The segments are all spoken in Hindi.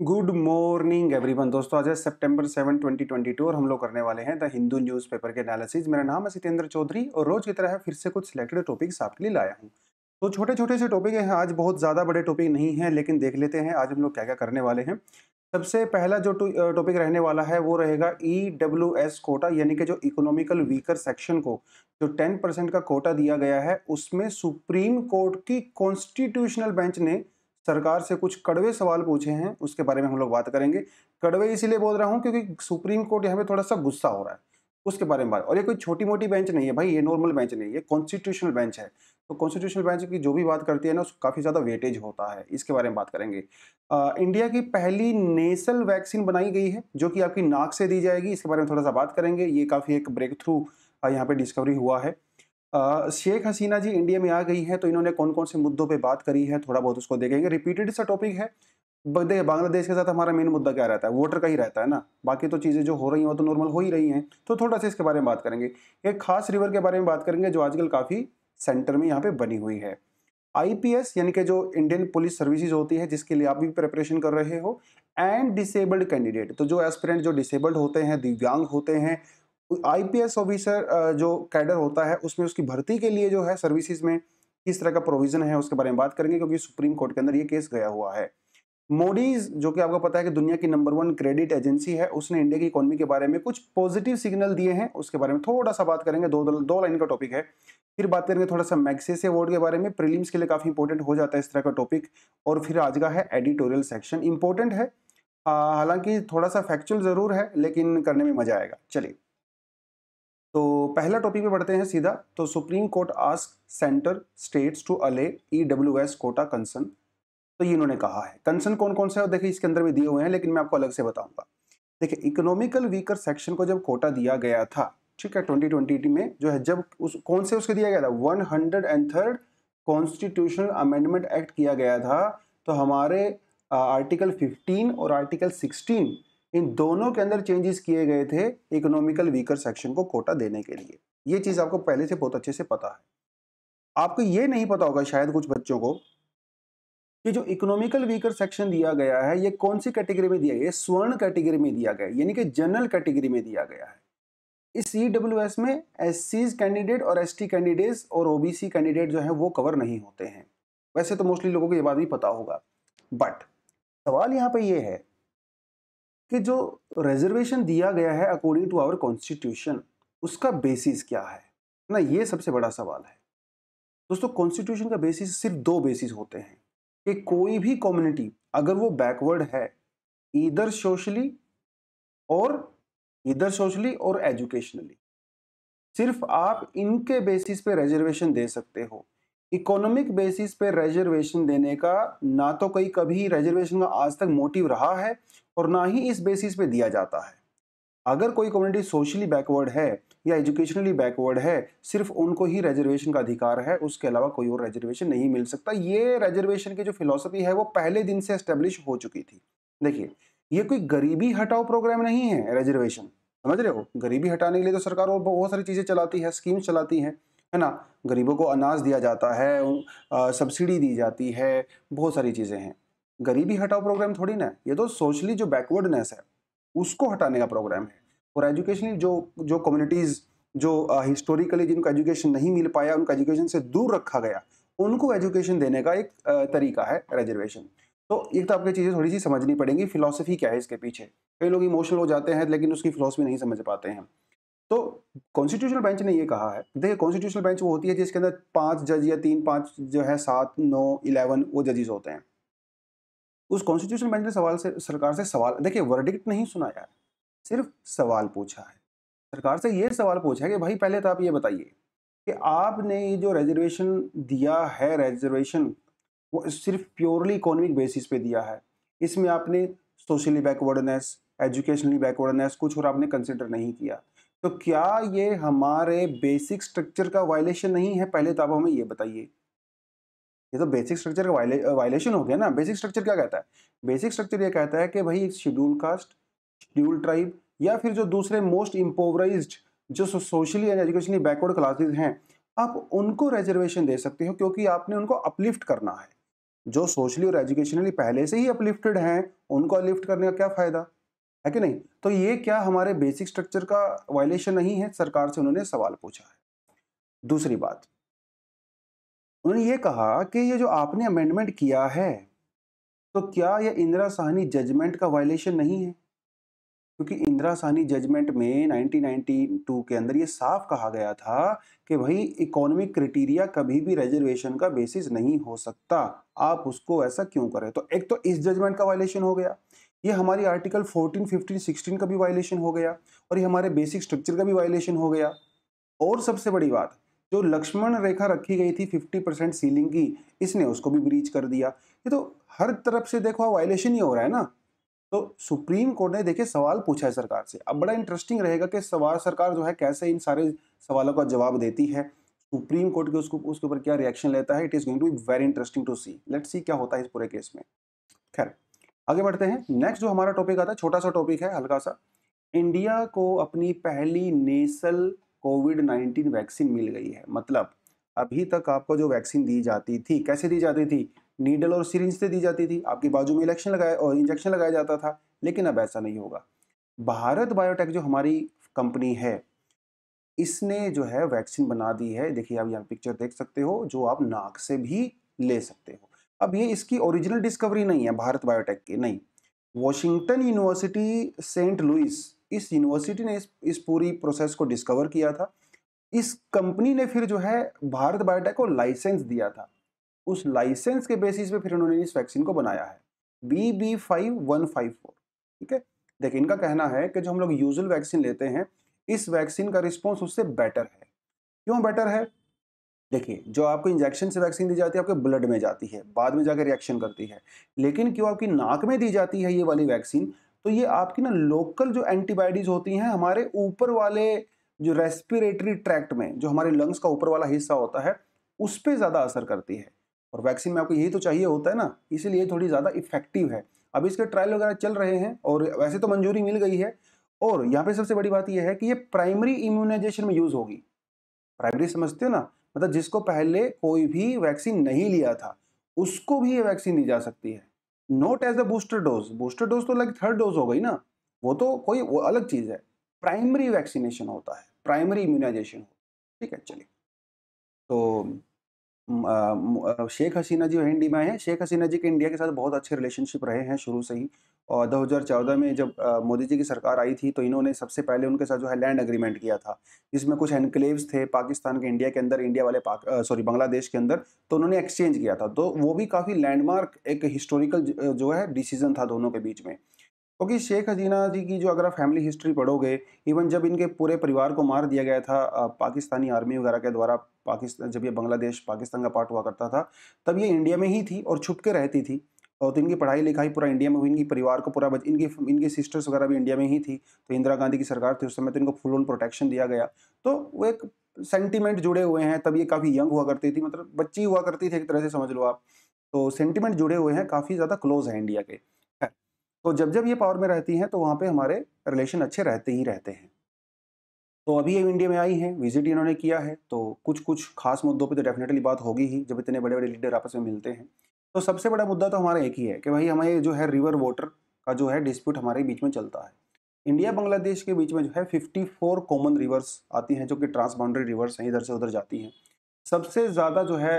गुड मॉर्निंग एवरीवन दोस्तों आज है सितंबर ट्वेंटी 2022 और हम लोग करने वाले हैं द हिंदू न्यूज़पेपर के एनालिसिस मेरा नाम है सितेंद्र चौधरी और रोज की तरह है फिर से कुछ सिलेक्टेड टॉपिक्स आपके लिए लाया हूँ तो छोटे छोटे से टॉपिक हैं आज बहुत ज़्यादा बड़े टॉपिक नहीं हैं लेकिन देख लेते हैं आज हम लोग क्या क्या करने वाले हैं सबसे पहला जो टॉपिक रहने वाला है वो रहेगा ई डब्ल्यू एस कोटा यानी कि जो इकोनॉमिकल वीकर सेक्शन को जो टेन परसेंट का कोटा दिया गया है उसमें सुप्रीम कोर्ट की कॉन्स्टिट्यूशनल बेंच ने सरकार से कुछ कड़वे सवाल पूछे हैं उसके बारे में हम लोग बात करेंगे कड़वे इसीलिए बोल रहा हूँ क्योंकि सुप्रीम कोर्ट यहाँ पे थोड़ा सा गुस्सा हो रहा है उसके बारे में बात और ये कोई छोटी मोटी बेंच नहीं है भाई ये नॉर्मल बेंच नहीं है ये कॉन्स्टिट्यूशनल बेंच है तो कॉन्स्टिट्यूशनल बेंच की जो भी बात करती है ना उसको काफ़ी ज़्यादा वेटेज होता है इसके बारे में बात करेंगे आ, इंडिया की पहली नेसल वैक्सीन बनाई गई है जो कि आपकी नाक से दी जाएगी इसके बारे में थोड़ा सा बात करेंगे ये काफ़ी एक ब्रेक थ्रू यहाँ पर डिस्कवरी हुआ है शेख हसीना जी इंडिया में आ गई हैं तो इन्होंने कौन कौन से मुद्दों पे बात करी है थोड़ा बहुत उसको देखेंगे रिपीटेड सा टॉपिक है देखिए बांग्लादेश के साथ हमारा मेन मुद्दा क्या रहता है वोटर का ही रहता है ना बाकी तो चीज़ें जो हो रही हैं वो तो नॉर्मल हो ही रही हैं तो थोड़ा सा इसके बारे में बात करेंगे एक खास रिवर के बारे में बात करेंगे जो आजकल काफ़ी सेंटर में यहाँ पे बनी हुई है आई यानी कि जो इंडियन पुलिस सर्विसेज होती है जिसके लिए आप भी प्रिपरेशन कर रहे हो एंड डिसेबल्ड कैंडिडेट तो जो एस्पिरेंट जो डिसेबल्ड होते हैं दिव्यांग होते हैं आईपीएस ऑफिसर जो कैडर होता है उसमें उसकी भर्ती के लिए जो है सर्विसेज में किस तरह का प्रोविजन है उसके बारे में बात करेंगे क्योंकि सुप्रीम कोर्ट के अंदर ये केस गया हुआ है मोडीज जो कि आपको पता है कि दुनिया की नंबर वन क्रेडिट एजेंसी है उसने इंडिया की इकोनॉमी के बारे में कुछ पॉजिटिव सिग्नल दिए हैं उसके बारे में थोड़ा सा बात करेंगे दो दो लाइन का टॉपिक है फिर बात करेंगे थोड़ा सा मैक्सेस अवार्ड के बारे में प्रीलिम्स के लिए काफ़ी इंपॉर्टेंट हो जाता है इस तरह का टॉपिक और फिर आज का है एडिटोरियल सेक्शन इंपॉर्टेंट है हालांकि थोड़ा सा फैक्चुअल ज़रूर है लेकिन करने में मज़ा आएगा चलिए तो पहला टॉपिक पे बढ़ते हैं सीधा तो supreme court ask centre states to allay E W S quota concern तो ये इन्होंने कहा है कंसर्न कौन कौन सा है देखिए इसके अंदर भी दिए हुए हैं लेकिन मैं आपको अलग से बताऊंगा देखिए इकोनॉमिकल वीकर सेक्शन को जब कोटा दिया गया था ठीक है ट्वेंटी ट्वेंटी में जो है जब उस कौन से उसके दिया गया था one hundred and third constitutional amendment act किया गया था तो हमारे आर्टिकल फिफ्टीन और आर्टिकल सिक्सटीन इन दोनों के अंदर चेंजेस किए गए थे इकोनॉमिकल वीकर सेक्शन को कोटा देने के लिए ये चीज़ आपको पहले से बहुत अच्छे से पता है आपको ये नहीं पता होगा शायद कुछ बच्चों को कि जो इकोनॉमिकल वीकर सेक्शन दिया गया है ये कौन सी कैटेगरी में दिया गया स्वर्ण कैटेगरी में दिया गया यानी कि जनरल कैटेगरी में दिया गया है इस सी डब्ल्यू एस में एस कैंडिडेट और एस टी कैंडिडेट्स और ओ बी सी कैंडिडेट जो है वो कवर नहीं होते हैं वैसे तो मोस्टली लोगों को ये बात भी पता होगा बट सवाल यहाँ पे ये है कि जो रिजर्वेशन दिया गया है अकॉर्डिंग टू आवर कॉन्स्टिट्यूशन उसका बेसिस क्या है ना ये सबसे बड़ा सवाल है दोस्तों कॉन्स्टिट्यूशन का बेसिस सिर्फ दो बेसिस होते हैं कि कोई भी कम्युनिटी अगर वो बैकवर्ड है इधर सोशली और इधर सोशली और एजुकेशनली सिर्फ आप इनके बेसिस पे रिजर्वेशन दे सकते हो इकोनॉमिक बेसिस पे रिजर्वेशन देने का ना तो कहीं कभी रिजर्वेशन का आज तक मोटिव रहा है और ना ही इस बेसिस पे दिया जाता है अगर कोई कम्युनिटी सोशली बैकवर्ड है या एजुकेशनली बैकवर्ड है सिर्फ उनको ही रिजर्वेशन का अधिकार है उसके अलावा कोई और रिजर्वेशन नहीं मिल सकता ये रिजर्वेशन की जो फ़िलोसफी है वो पहले दिन से इस्टेब्लिश हो चुकी थी देखिए ये कोई गरीबी हटाओ प्रोग्राम नहीं है रिजर्वेशन समझ रहे हो गरीबी हटाने के लिए तो सरकार और बहुत सारी चीज़ें चलाती है स्कीम्स चलाती हैं है ना गरीबों को अनाज दिया जाता है सब्सिडी दी जाती है बहुत सारी चीज़ें हैं गरीबी हटाओ प्रोग्राम थोड़ी ना ये तो सोशली जो बैकवर्डनेस है उसको हटाने का प्रोग्राम है और एजुकेशनली जो जो कम्युनिटीज़ जो हिस्टोरिकली जिनको एजुकेशन नहीं मिल पाया उनको एजुकेशन से दूर रखा गया उनको एजुकेशन देने का एक तरीका है रिजर्वेशन तो एक तो आपकी चीज़ें थोड़ी सी समझनी पड़ेंगी फिलोसफी क्या है इसके पीछे कई लोग इमोशनल हो जाते हैं लेकिन उसकी फिलोसफी नहीं समझ पाते हैं तो कॉन्स्टिट्यूशनल बेंच ने ये कहा है देखिए कॉन्स्टिट्यूशनल बेंच वो होती है जिसके अंदर पाँच जज या तीन पाँच जो है सात नौ इलेवन वो जजेस होते हैं उस कॉन्स्टिट्यूशन बेंच ने सवाल से सरकार से सवाल देखिए वर्डिक्ट नहीं सुनाया सिर्फ सवाल पूछा है सरकार से ये सवाल पूछा है कि भाई पहले तो आप ये बताइए कि आपने ये जो रिजर्वेशन दिया है रिजर्वेशन वो सिर्फ प्योरली इकोनॉमिक बेसिस पे दिया है इसमें आपने सोशली बैकवर्डनेस एजुकेशनली बैकवर्डनेस कुछ और आपने कंसिडर नहीं किया तो क्या ये हमारे बेसिक स्ट्रक्चर का वायलेशन नहीं है पहले तो आप हमें ये बताइए ये तो बेसिक स्ट्रक्चर का वायलेशन हो गया ना बेसिक स्ट्रक्चर क्या कहता है बेसिक स्ट्रक्चर ये कहता है कि भाई शेड्यूल कास्ट शेड्यूल ट्राइब या फिर जो दूसरे मोस्ट इम्पोवराइज जो socially and educationally backward classes हैं आप उनको रिजर्वेशन दे सकते हो क्योंकि आपने उनको अपलिफ्ट करना है जो सोशली और एजुकेशनली पहले से ही अपलिफ्टेड हैं उनको लिफ्ट करने का क्या फ़ायदा है कि नहीं तो ये क्या हमारे बेसिक स्ट्रक्चर का वायलेशन नहीं है सरकार से उन्होंने सवाल पूछा है दूसरी बात उन्होंने ये कहा कि ये जो आपने अमेंडमेंट किया है तो क्या यह इंदिरा साहनी जजमेंट का वायलेशन नहीं है क्योंकि इंदिरा साहनी जजमेंट में 1992 के अंदर ये साफ कहा गया था कि भाई इकोनॉमिक क्रिटेरिया कभी भी रिजर्वेशन का बेसिस नहीं हो सकता आप उसको ऐसा क्यों करें तो एक तो इस जजमेंट का वायलेशन हो गया ये हमारी आर्टिकल 14, 15, 16 का भी वायलेशन हो गया और ये हमारे बेसिक स्ट्रक्चर का भी वायलेशन हो गया और सबसे बड़ी बात जो लक्ष्मण रेखा रखी गई थी 50 परसेंट सीलिंग की इसने उसको भी ब्रीच कर दिया ये तो हर तरफ से देखो वायलेशन ही हो रहा है ना तो सुप्रीम कोर्ट ने देखे सवाल पूछा है सरकार से अब बड़ा इंटरेस्टिंग रहेगा कि सवाल सरकार जो है कैसे इन सारे सवालों का जवाब देती है सुप्रीम कोर्ट के उसको उसके ऊपर क्या रिएक्शन लेता है it is going to be very interesting to see let's see क्या होता है इस पूरे केस में खैर आगे बढ़ते हैं नेक्स्ट जो हमारा टॉपिक आता है छोटा सा टॉपिक है हल्का सा इंडिया को अपनी पहली नेसल कोविड नाइन्टीन वैक्सीन मिल गई है मतलब अभी तक आपको जो वैक्सीन दी जाती थी कैसे दी जाती थी नीडल और सिरिंज से दी जाती थी आपकी बाजू में इलेक्शन लगाया और इंजेक्शन लगाया जाता था लेकिन अब ऐसा नहीं होगा भारत बायोटेक जो हमारी कंपनी है इसने जो है वैक्सीन बना दी है देखिए आप यहाँ पिक्चर देख सकते हो जो आप नाक से भी ले सकते हो अब ये इसकी ओरिजिनल डिस्कवरी नहीं है भारत बायोटेक की नहीं वॉशिंगटन यूनिवर्सिटी सेंट लुइस इस यूनिवर्सिटी ने इस इस पूरी प्रोसेस को डिस्कवर किया था इस कंपनी ने फिर जो है भारत बायोटेक को लाइसेंस दिया था उस लाइसेंस के बेसिस पे फिर उन्होंने इस वैक्सीन को बनाया है B B five one five four ठीक है देखिए इनका कहना है कि जो हम लोग यूजल वैक्सीन लेते हैं इस वैक्सीन का रिस्पॉन्स उससे बेटर है क्यों बेटर है देखिए जो आपको इंजेक्शन से वैक्सीन दी जाती है आपके ब्लड में जाती है बाद में जाकर रिएक्शन करती है लेकिन क्यों आपकी नाक में दी जाती है ये वाली वैक्सीन तो ये आपकी ना लोकल जो एंटीबॉडीज़ होती हैं हमारे ऊपर वाले जो रेस्पिरेटरी ट्रैक्ट में जो हमारे लंग्स का ऊपर वाला हिस्सा होता है उस पर ज़्यादा असर करती है और वैक्सीन में आपको यही तो चाहिए होता है ना इसीलिए थोड़ी ज़्यादा इफेक्टिव है अब इसके ट्रायल वगैरह चल रहे हैं और वैसे तो मंजूरी मिल गई है और यहाँ पे सबसे बड़ी बात यह है कि ये प्राइमरी इम्यूनाइजेशन में यूज़ होगी प्राइमरी समझते हो ना मतलब जिसको पहले कोई भी वैक्सीन नहीं लिया था उसको भी ये वैक्सीन दी जा सकती है not as a booster dose booster dose तो लाइक थर्ड डोज हो गई ना वो तो कोई वो अलग चीज़ है प्राइमरी वैक्सीनेशन होता है प्राइमरी इम्यूनाइजेशन होता है ठीक है चलिए तो शेख हसीना जी हिंदी में हैं शेख हसीना जी के इंडिया के साथ बहुत अच्छे रिलेशनशिप रहे हैं शुरू से ही और 2014 में जब मोदी जी की सरकार आई थी तो इन्होंने सबसे पहले उनके साथ जो है लैंड एग्रीमेंट किया था जिसमें कुछ एनक्लेव्स थे पाकिस्तान के इंडिया के अंदर इंडिया वाले सॉरी बांग्लादेश के अंदर तो उन्होंने एक्सचेंज किया था तो वो भी काफ़ी लैंडमार्क एक हिस्टोरिकल जो है डिसीजन था दोनों के बीच में क्योंकि शेख हजीना जी की जो अगर आप फैमिली हिस्ट्री पढ़ोगे इवन जब इनके पूरे परिवार को मार दिया गया था पाकिस्तानी आर्मी वगैरह के द्वारा पाकिस्तान जब ये बांग्लादेश पाकिस्तान का पार्ट हुआ करता था तब ये इंडिया में ही थी और छुप के रहती थी और तो इनकी पढ़ाई लिखाई पूरा इंडिया में हुई इनकी परिवार को पूरा बच इनकी इनकी सिस्टर्स वगैरह भी इंडिया में ही थी तो इंदिरा गांधी की सरकार थी उस समय तो इनको फुल ऑन प्रोटेक्शन दिया गया तो वो एक सेंटिमेंट जुड़े हुए हैं तब ये काफ़ी यंग हुआ करती थी मतलब बच्ची हुआ करती थी एक तरह से समझ लो आप तो सेंटिमेंट जुड़े हुए हैं काफ़ी ज़्यादा क्लोज हैं इंडिया के तो जब जब ये पावर में रहती हैं तो वहाँ पर हमारे रिलेशन अच्छे रहते ही रहते हैं तो अभी ये इंडिया में आई हैं विजिट इन्होंने किया है तो कुछ कुछ खास मुद्दों पे तो डेफिनेटली बात होगी ही जब इतने बड़े बड़े लीडर आपस में मिलते हैं तो सबसे बड़ा मुद्दा तो हमारा एक ही है कि भाई हमारे जो है रिवर वाटर का जो है डिस्प्यूट हमारे बीच में चलता है इंडिया बांग्लादेश के बीच में जो है फिफ्टी कॉमन रिवर्स आती हैं जो कि ट्रांस बाउंड्री रिवर्स हैं इधर से उधर जाती हैं सबसे ज़्यादा जो है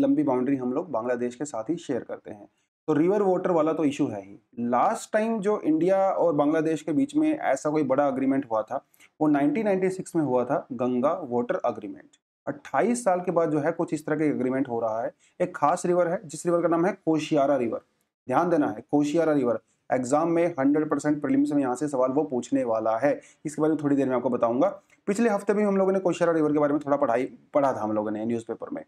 लंबी बाउंड्री हम लोग बांग्लादेश के साथ ही शेयर करते हैं तो रिवर वाटर वाला तो इशू है ही लास्ट टाइम जो इंडिया और बांग्लादेश के बीच में ऐसा कोई बड़ा अग्रीमेंट हुआ था वो 1996 में हुआ था गंगा वाटर अग्रीमेंट 28 साल के बाद जो है कुछ इस तरह के अग्रीमेंट हो रहा है एक खास रिवर है जिस रिवर का नाम है कोशियारा रिवर ध्यान देना है कोशियारा रिवर एग्जाम में 100 परसेंट प्रिलिम्स में यहाँ से सवाल वो पूछने वाला है इसके बारे में थोड़ी देर में आपको बताऊंगा पिछले हफ्ते भी हम लोगों ने कोशियारा रिवर के बारे में थोड़ा पढ़ाई पढ़ा था हम लोगों ने न्यूज़पेपर में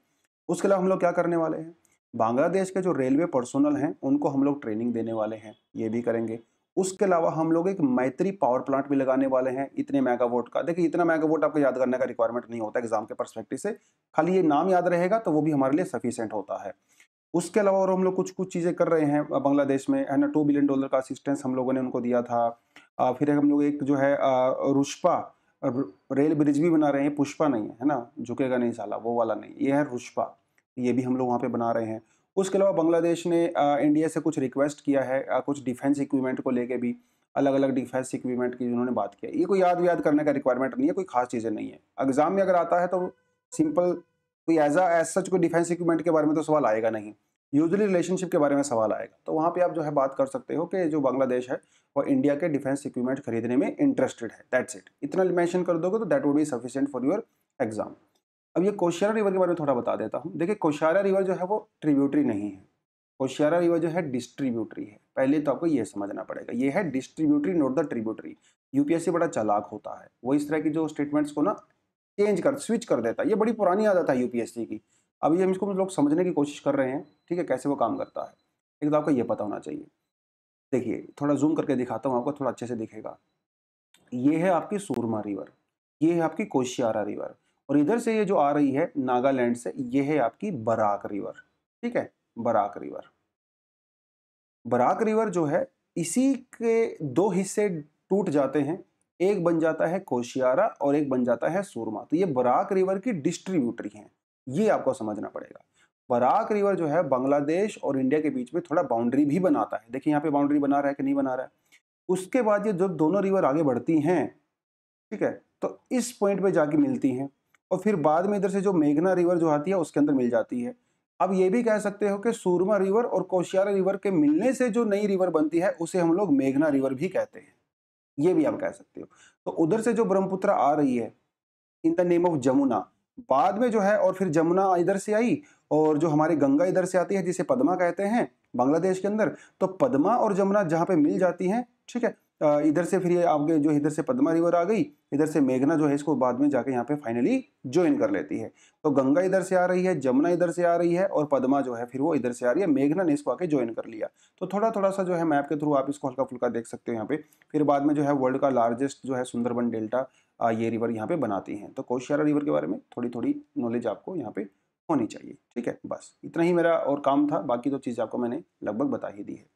उसके अलावा हम लोग क्या करने वाले हैं बांग्लादेश के जो रेलवे पर्सोनल हैं उनको हम लोग ट्रेनिंग देने वाले हैं ये भी करेंगे उसके अलावा हम लोग एक मैत्री पावर प्लांट भी लगाने वाले हैं इतने मेगा का देखिए इतना मेगा आपको याद करने का रिक्वायरमेंट नहीं होता एग्जाम के परस्पेक्टिव से खाली ये नाम याद रहेगा तो वो भी हमारे लिए सफिशेंट होता है उसके अलावा और हम लोग कुछ कुछ चीज़ें कर रहे हैं बांग्लादेश में है ना टू बिलियन डॉलर का असिस्टेंस हम लोगों ने उनको दिया था फिर हम लोग एक जो है रुष्पा रेल ब्रिज भी बना रहे हैं पुष्पा नहीं है ना झुकेगा नहीं साला वो वाला नहीं ये है रुष्पा ये भी हम लोग वहाँ पे बना रहे हैं उसके अलावा बांग्लादेश ने इंडिया से कुछ रिक्वेस्ट किया है कुछ डिफेंस इक्विपमेंट को लेके भी अलग अलग डिफेंस इक्विपमेंट की उन्होंने बात की ये कोई याद व्याद करने का रिक्वायरमेंट नहीं है कोई खास चीज़ें नहीं है एग्जाम में अगर आता है तो सिंपल कोई एज एज सच कोई डिफेंस इक्विपमेंट के बारे में तो सवाल आएगा नहीं यूजली रिलेशनशिप के बारे में सवाल आएगा तो वहाँ पर आप जो है बात कर सकते हो कि जो बांग्लादेश है वो इंडिया के डिफेंस इक्विपमेंट खरीदने में इंटरेस्टेड है दैट्स इट इतना मैंशन कर दोगे तो that would be sufficient for your exam अब ये कोशियारा रिवर के बारे में थोड़ा बता देता हूँ देखिए कोशियारा रिवर जो है वो ट्रिब्यूटरी नहीं है कोशियारा रिवर जो है डिस्ट्रीब्यूटरी है पहले तो आपको ये समझना पड़ेगा ये है distributary not the tributary UPSC बड़ा चालाक होता है वो इस तरह की जो स्टेटमेंट्स को ना चेंज कर स्विच कर देता है ये बड़ी पुरानी आदत है यूपीएससी की अब ये हम इसको लोग समझने की कोशिश कर रहे हैं ठीक है कैसे वो काम करता है एक तो आपको ये पता होना चाहिए देखिए थोड़ा जूम करके दिखाता हूँ आपको थोड़ा अच्छे से दिखेगा ये है आपकी सूरमा रिवर ये है आपकी कोशियारा रिवर और इधर से ये जो आ रही है नागालैंड से ये है आपकी बराक रिवर ठीक है बराक रिवर बराक रिवर जो है इसी के दो हिस्से टूट जाते हैं एक बन जाता है कोशियारा और एक बन जाता है सूरमा तो ये बराक रिवर की डिस्ट्रीब्यूटरी है ये आपको समझना पड़ेगा बराक रिवर जो है बांग्लादेश और इंडिया के बीच में थोड़ा बाउंड्री भी बनाता है देखिए यहाँ पे बाउंड्री बना रहा है कि नहीं बना रहा है उसके बाद ये जब दोनों रिवर आगे बढ़ती हैं ठीक है तो इस पॉइंट पे जाके मिलती हैं और फिर बाद में इधर से जो मेघना रिवर जो आती है उसके अंदर मिल जाती है अब ये भी कह सकते हो कि सूरमा रिवर और कोशियारा रिवर के मिलने से जो नई रिवर बनती है उसे हम लोग मेघना रिवर भी कहते हैं ये भी आप कह सकते हो तो उधर से जो ब्रह्मपुत्र आ रही है in the name of Jamuna बाद में जो है और फिर जमुना इधर से आई और जो हमारे गंगा इधर से आती है जिसे पदमा कहते हैं बांग्लादेश के अंदर तो पदमा और जमुना जहाँ पे मिल जाती हैं ठीक है इधर से फिर ये आपके जो इधर से पद्मा रिवर आ गई इधर से मेघना जो है इसको बाद में जाके यहाँ पे फाइनली ज्वाइन कर लेती है तो गंगा इधर से आ रही है जमुना इधर से आ रही है और पद्मा जो है फिर वो इधर से आ रही है मेघना ने इसको आके ज्वाइन कर लिया तो थोड़ा थोड़ा सा जो है मैप के थ्रू आप इसको हल्का फुल्का देख सकते हो यहाँ पे फिर बाद में जो है वर्ल्ड का लार्जेस्ट जो है सुंदरबन डेल्टा ये रिवर यहाँ पे बनाती हैं तो कोशियारा रिवर के बारे में थोड़ी थोड़ी नॉलेज आपको यहाँ पे होनी चाहिए ठीक है बस इतना ही मेरा और काम था बाकी तो चीज़ आपको मैंने लगभग बता ही दी है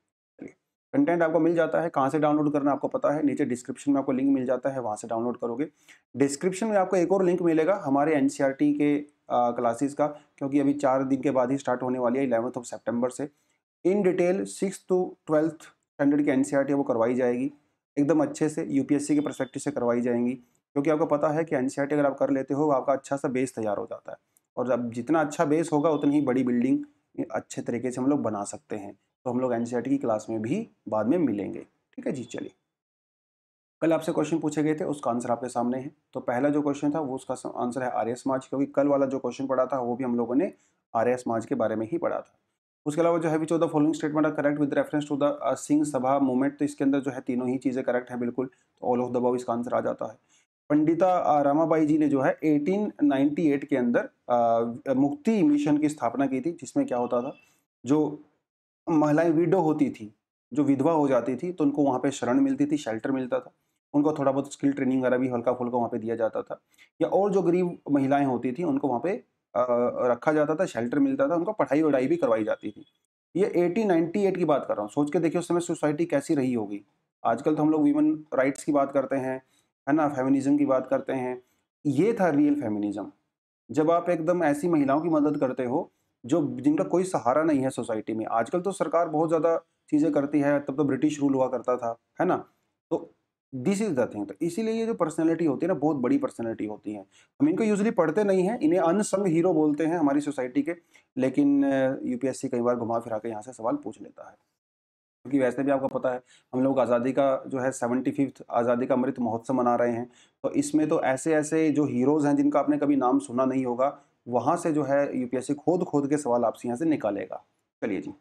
कंटेंट आपको मिल जाता है कहाँ से डाउनलोड करना आपको पता है नीचे डिस्क्रिप्शन में आपको लिंक मिल जाता है वहाँ से डाउनलोड करोगे डिस्क्रिप्शन में आपको एक और लिंक मिलेगा हमारे एन e के क्लासेस का क्योंकि अभी चार दिन के बाद ही स्टार्ट होने वाली है इलेवंथ ऑफ सेप्टेम्बर से in detail six to twelfth standard की एन e वो करवाई जाएगी एकदम अच्छे से यूपीएससी के परस्पेक्टिव से करवाई जाएंगी क्योंकि आपको पता है कि एन e अगर आप कर लेते हो आपका अच्छा सा बेस तैयार हो जाता है और जब जितना अच्छा बेस होगा उतनी ही बड़ी बिल्डिंग अच्छे तरीके से हम लोग बना सकते हैं तो हम लोग एन e की क्लास में भी बाद में मिलेंगे ठीक है जी चलिए कल आपसे क्वेश्चन पूछे गए थे उसका आंसर आपके सामने है तो पहला जो क्वेश्चन था वो उसका आंसर है आर्य समाज क्योंकि कल वाला जो क्वेश्चन पढ़ा था वो भी हम लोगों ने आर्य समाज के बारे में ही पढ़ा था उसके अलावा जो है which of the following statement are correct with reference to the Singh Sabha movement तो इसके अंदर जो है तीनों ही चीज़ें करेक्ट है बिल्कुल तो ऑल ऑफ द बव इसका आंसर आ जाता है पंडिता uh, रामाबाई जी ने जो है 1898 के अंदर आ, uh, मुक्ति मिशन की स्थापना की थी जिसमें क्या होता था जो महिलाएं विडो होती थी जो विधवा हो जाती थी तो उनको वहाँ पे शरण मिलती थी शेल्टर मिलता था उनको थोड़ा बहुत स्किल ट्रेनिंग वगैरह भी हल्का फुल्का वहाँ पे दिया जाता था या और जो गरीब महिलाएं होती थी उनको वहाँ पे रखा जाता था शेल्टर मिलता था उनको पढ़ाई वढ़ाई भी करवाई जाती थी ये एटीन नाइन्टी एट की बात कर रहा हूँ सोच के देखिए उस समय सोसाइटी कैसी रही होगी आजकल तो हम लोग वीमन राइट्स की बात करते हैं है ना फेमिनिज्म की बात करते हैं ये था रियल फेमिनिज्म जब आप एकदम ऐसी महिलाओं की मदद करते हो जो जिनका कोई सहारा नहीं है सोसाइटी में आजकल तो सरकार बहुत ज़्यादा चीज़ें करती है तब तो ब्रिटिश रूल हुआ करता था है ना तो दिस इज़ द थिंग तो इसीलिए ये जो पर्सनैलिटी होती है ना बहुत बड़ी पर्सनैलिटी होती है हम इनको यूजली पढ़ते नहीं हैं इन्हें अनसंग हीरो बोलते हैं हमारी सोसाइटी के लेकिन यूपीएससी कई बार घुमा फिरा के यहाँ से सवाल पूछ लेता है क्योंकि वैसे भी आपको पता है हम लोग आज़ादी का जो है सेवेंटी फिफ्थ आज़ादी का अमृत महोत्सव मना रहे हैं तो इसमें तो ऐसे ऐसे जो हीरोज़ हैं जिनका आपने कभी नाम सुना नहीं होगा वहाँ से जो है यूपीएससी खोद खोद के सवाल आपसे यहाँ से निकालेगा चलिए जी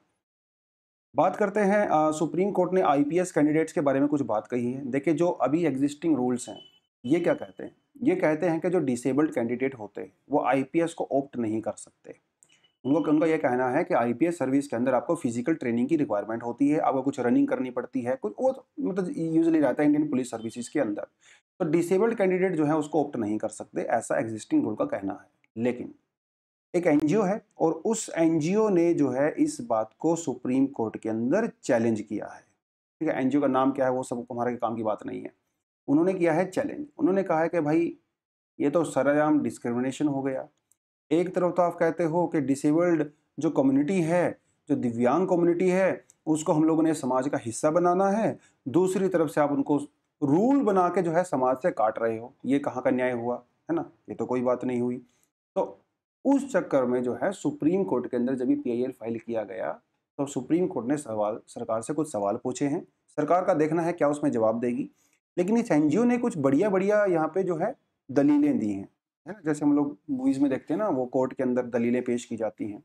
बात करते हैं आ, सुप्रीम कोर्ट ने आईपीएस कैंडिडेट्स के बारे में कुछ बात कही है देखिए जो अभी एग्जिस्टिंग रूल्स हैं ये क्या कहते हैं ये कहते हैं कि जो डिसेबल्ड कैंडिडेट होते हैं वो आईपीएस को ऑप्ट नहीं कर सकते उनको उनका यह कहना है कि आईपीएस सर्विस के अंदर आपको फिजिकल ट्रेनिंग की रिक्वायरमेंट होती है आपको कुछ रनिंग करनी पड़ती है कुछ वो मतलब यूजली रहता है इंडियन पुलिस सर्विसेज के अंदर तो डिसेबल्ड कैंडिडेट जो है उसको ऑप्ट नहीं कर सकते ऐसा एग्जिस्टिंग रूल का कहना है लेकिन एक एनजीओ है और उस एनजीओ ने जो है इस बात को सुप्रीम कोर्ट के अंदर चैलेंज किया है ठीक है एनजीओ का नाम क्या है वो सब हमारे काम की बात नहीं है उन्होंने किया है चैलेंज उन्होंने कहा है कि भाई ये तो सरजाम डिस्क्रिमिनेशन हो गया एक तरफ तो आप कहते हो कि डिसेबल्ड जो कम्युनिटी है जो दिव्यांग कम्युनिटी है उसको हम लोगों ने समाज का हिस्सा बनाना है दूसरी तरफ से आप उनको रूल बना के जो है समाज से काट रहे हो ये कहाँ का न्याय हुआ है ना ये तो कोई बात नहीं हुई तो उस चक्कर में जो है सुप्रीम कोर्ट के अंदर जब भी पी फाइल किया गया तो सुप्रीम कोर्ट ने सवाल सरकार से कुछ सवाल पूछे हैं सरकार का देखना है क्या उसमें जवाब देगी लेकिन इस एन ने कुछ बढ़िया बढ़िया यहाँ पे जो है दलीलें दी हैं है ना जैसे हम लोग मूवीज़ में देखते हैं ना वो कोर्ट के अंदर दलीलें पेश की जाती हैं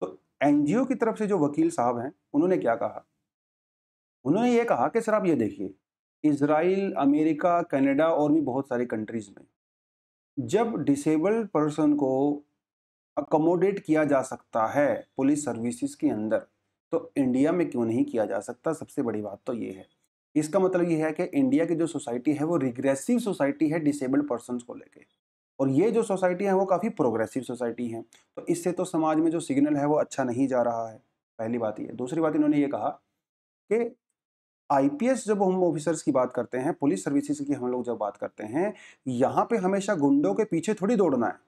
तो एन की तरफ से जो वकील साहब हैं उन्होंने क्या कहा उन्होंने ये कहा कि सर आप ये देखिए इसराइल अमेरिका कनाडा और भी बहुत सारी कंट्रीज़ में जब डिसेबल्ड पर्सन को अकोमोडेट किया जा सकता है पुलिस सर्विसेज के अंदर तो इंडिया में क्यों नहीं किया जा सकता सबसे बड़ी बात तो ये है इसका मतलब ये है कि इंडिया की जो सोसाइटी है वो रिग्रेसिव सोसाइटी है डिसेबल्ड पर्सन को लेके और ये जो सोसाइटी है वो काफ़ी प्रोग्रेसिव सोसाइटी है तो इससे तो समाज में जो सिग्नल है वो अच्छा नहीं जा रहा है पहली बात ये दूसरी बात इन्होंने ये कहा कि आईपीएस जब हम ऑफिसर्स की बात करते हैं पुलिस सर्विसेज की हम लोग जब बात करते हैं यहाँ पे हमेशा गुंडों के पीछे थोड़ी दौड़ना है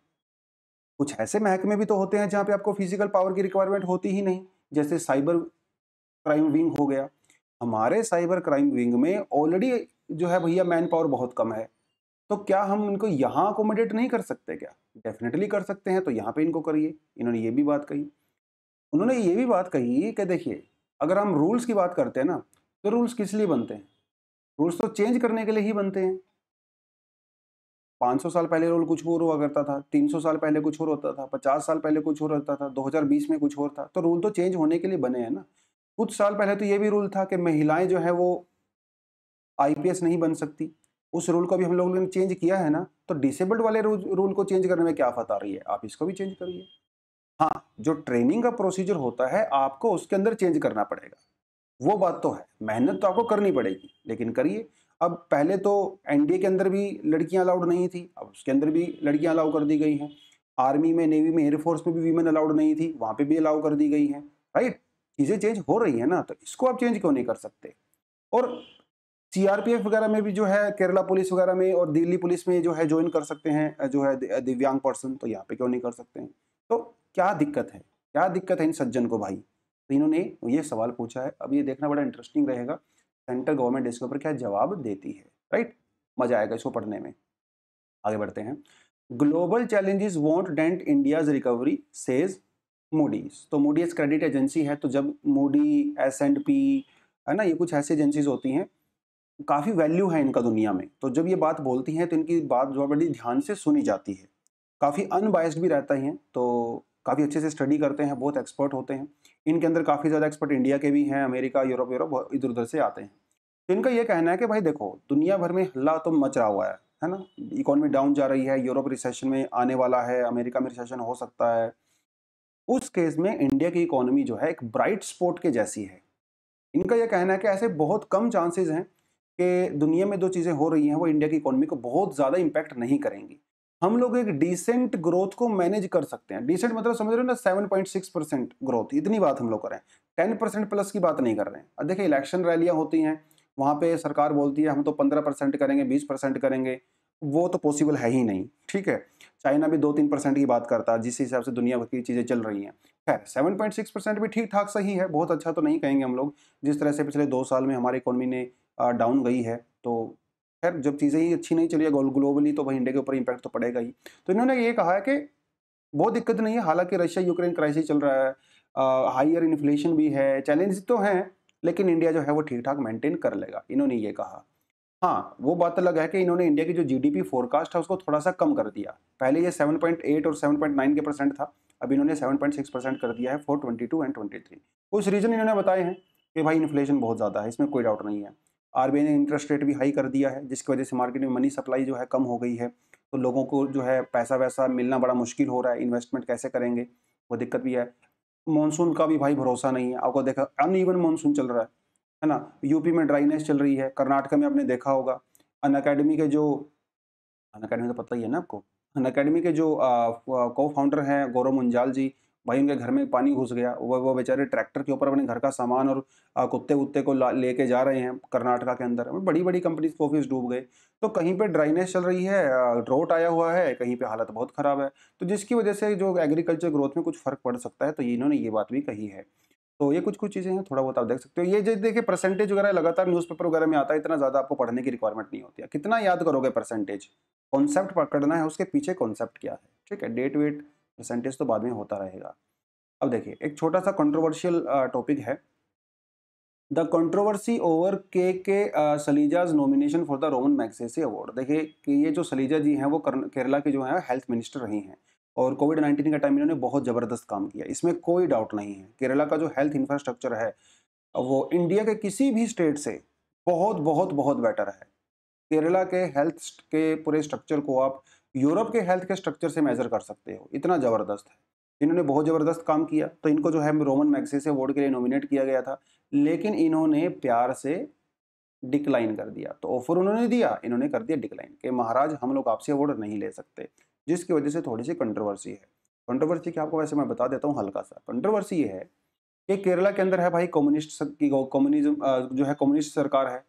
कुछ ऐसे महकमे भी तो होते हैं जहाँ पे आपको फिजिकल पावर की रिक्वायरमेंट होती ही नहीं जैसे साइबर क्राइम विंग हो गया हमारे साइबर क्राइम विंग में ऑलरेडी जो है भैया मैन पावर बहुत कम है तो क्या हम इनको यहाँ अकोमोडेट नहीं कर सकते क्या डेफिनेटली कर सकते हैं तो यहाँ पे इनको करिए इन्होंने ये भी बात कही उन्होंने ये भी बात कही कि देखिए अगर हम रूल्स की बात करते हैं ना तो रूल्स किस लिए बनते हैं रूल्स तो चेंज करने के लिए ही बनते हैं 500 साल पहले रूल कुछ और हुआ करता था 300 साल पहले कुछ और होता था 50 साल पहले कुछ और होता था 2020 में कुछ और था तो रूल तो चेंज होने के लिए बने हैं ना कुछ साल पहले तो ये भी रूल था कि महिलाएं जो है वो आईपीएस नहीं बन सकती उस रूल को भी हम लोगों ने चेंज किया है ना तो डिसेबल्ड वाले रूल को चेंज करने में क्या फत आ रही है आप इसको भी चेंज करिए हाँ जो ट्रेनिंग का प्रोसीजर होता है आपको उसके अंदर चेंज करना पड़ेगा वो बात तो है मेहनत तो आपको करनी पड़ेगी लेकिन करिए अब पहले तो एनडीए के अंदर भी लड़कियां अलाउड नहीं थी अब उसके अंदर भी लड़कियां अलाउ कर दी गई हैं आर्मी में नेवी में एयरफोर्स में भी वीमेन अलाउड नहीं थी वहाँ पे भी अलाउ कर दी गई हैं राइट चीज़ें चेंज हो रही हैं ना तो इसको आप चेंज क्यों नहीं कर सकते और सी वगैरह में भी जो है केरला पुलिस वगैरह में और दिल्ली पुलिस में जो है ज्वाइन कर सकते हैं जो है दिव्यांग पर्सन तो यहाँ पे क्यों नहीं कर सकते हैं तो क्या दिक्कत है क्या दिक्कत है इन सज्जन को भाई तो इन्होंने ये सवाल पूछा है अब ये देखना बड़ा इंटरेस्टिंग रहेगा सेंट्रल गवर्नमेंट इसके ऊपर क्या जवाब देती है राइट मजा आएगा इसको पढ़ने में आगे बढ़ते हैं global challenges won't dent India's recovery says Moody's तो मूडीज क्रेडिट एजेंसी है तो जब मूडी एस एंड पी है ना ये कुछ ऐसी एजेंसीज होती हैं काफ़ी वैल्यू है इनका दुनिया में तो जब ये बात बोलती हैं तो इनकी बात जो बड़ी ध्यान से सुनी जाती है काफ़ी अनबायस्ड भी रहता है तो काफ़ी अच्छे से स्टडी करते हैं बहुत एक्सपर्ट होते हैं इनके अंदर काफ़ी ज़्यादा एक्सपर्ट इंडिया के भी हैं अमेरिका यूरोप यूरोप इधर उधर से आते हैं तो इनका ये कहना है कि भाई देखो दुनिया भर में हल्ला तो मच रहा हुआ है है ना इकोनॉमी डाउन जा रही है यूरोप रिसेशन में आने वाला है अमेरिका में रिसेशन हो सकता है उस केस में इंडिया की इकोनॉमी जो है एक ब्राइट स्पॉट के जैसी है इनका यह कहना है कि ऐसे बहुत कम चांसेस हैं कि दुनिया में जो चीज़ें हो रही हैं वो इंडिया की इकोनॉमी को बहुत ज़्यादा इम्पैक्ट नहीं करेंगी हम लोग एक डिसेंट ग्रोथ को मैनेज कर सकते हैं डिसेंट मतलब समझ रहे हो ना seven point six percent growth इतनी बात हम लोग कर रहे हैं टेन परसेंट प्लस की बात नहीं कर रहे हैं अब देखिए इलेक्शन रैलियाँ होती हैं वहाँ पे सरकार बोलती है हम तो पंद्रह परसेंट करेंगे बीस परसेंट करेंगे वो तो पॉसिबल है ही नहीं ठीक है चाइना भी दो तीन परसेंट की बात करता है जिस हिसाब से दुनिया भर की चीज़ें चल रही हैं खैर सेवन पॉइंट सिक्स परसेंट भी ठीक ठाक सही है बहुत अच्छा तो नहीं कहेंगे हम लोग जिस तरह से पिछले दो साल में हमारी इकोनॉमी ने डाउन गई है तो खैर जब चीज़ें ही अच्छी नहीं चली है ग्लोबली तो भाई इंडिया के ऊपर इम्पैक्ट तो पड़ेगा ही तो इन्होंने ये कहा है कि बहुत दिक्कत नहीं है हालांकि रशिया यूक्रेन क्राइसिस चल रहा है हाइयर इन्फ्लेशन भी है चैलेंज तो हैं लेकिन इंडिया जो है वो ठीक ठाक मेंटेन कर लेगा इन्होंने ये कहा हाँ वो बात अलग है कि इन्होंने इंडिया की जो जीडीपी फोरकास्ट है उसको थोड़ा सा कम कर दिया पहले ये 7.8 और 7.9 के परसेंट था अब इन्होंने 7.6 परसेंट कर दिया है for twenty two and twenty three कुछ रीज़न इन्होंने बताए हैं कि भाई इन्फ्लेशन बहुत ज़्यादा है इसमें कोई डाउट नहीं है आर ने इंटरेस्ट रेट भी हाई कर दिया है जिसकी वजह से मार्केट में मनी सप्लाई जो है कम हो गई है तो लोगों को जो है पैसा वैसा मिलना बड़ा मुश्किल हो रहा है इन्वेस्टमेंट कैसे करेंगे वो दिक्कत भी है मानसून का भी भाई भरोसा नहीं है आपको देखा अन ईवन मानसून चल रहा है है ना यूपी में ड्राइनेस चल रही है कर्नाटक में आपने देखा होगा अन अकेडमी के जो अन अकेडमी तो पता ही है ना आपको अन अकेडमी के जो को फाउंडर हैं गौरव मुंजाल जी भाई उनके घर में पानी घुस गया वह वो बेचारे ट्रैक्टर के ऊपर अपने घर का सामान और कुत्ते वुत्ते को लेके जा रहे हैं कर्नाटका के अंदर मतलब बड़ी बड़ी कंपनीज के ऑफिस डूब गए तो कहीं पे ड्राइनेस चल रही है ड्रोट आया हुआ है कहीं पे हालत बहुत ख़राब है तो जिसकी वजह से जो एग्रीकल्चर ग्रोथ में कुछ फ़र्क पड़ सकता है तो इन्होंने ये बात भी कही है तो ये कुछ कुछ चीज़ें हैं थोड़ा बहुत आप देख सकते हो ये जो देखिए परसेंटेज वगैरह लगातार न्यूज़पेपर वगैरह में आता है इतना ज़्यादा आपको पढ़ने की रिक्वायरमेंट नहीं होती है कितना याद करोगे परसेंटेज कॉन्सेप्ट पकड़ना है उसके पीछे कॉन्सेप्ट क्या है ठीक है डेट वेट परसेंटेज तो बाद में होता रहेगा अब देखिए एक छोटा सा कंट्रोवर्शियल टॉपिक है the controversy over K K Shailaja nomination for the Ramon Magsaysay award देखिए कि ये जो सलीजा जी हैं वो केरला के जो हैं हेल्थ मिनिस्टर रही हैं और कोविड नाइन्टीन का टाइम इन्होंने बहुत ज़बरदस्त काम किया इसमें कोई डाउट नहीं है केरला का जो हेल्थ इंफ्रास्ट्रक्चर है वो इंडिया के किसी भी स्टेट से बहुत बहुत बहुत बेटर है केरला के हेल्थ के पूरे स्ट्रक्चर को आप यूरोप के हेल्थ के स्ट्रक्चर से मेजर कर सकते हो इतना ज़बरदस्त है इन्होंने बहुत ज़बरदस्त काम किया तो इनको जो है रोमन मैगसी से अवार्ड के लिए नॉमिनेट किया गया था लेकिन इन्होंने प्यार से डिक्लाइन कर दिया तो ऑफर उन्होंने दिया इन्होंने कर दिया डिक्लाइन कि महाराज हम लोग आपसे अवार्ड नहीं ले सकते जिसकी वजह से थोड़ी सी कंट्रोवर्सी है कंट्रोवर्सी की आपको वैसे मैं बता देता हूँ हल्का सा कंट्रोवर्सी ये है कि केरला के अंदर है भाई कम्युनिस्ट की कम्युनिज्म जो है कम्युनिस्ट सरकार है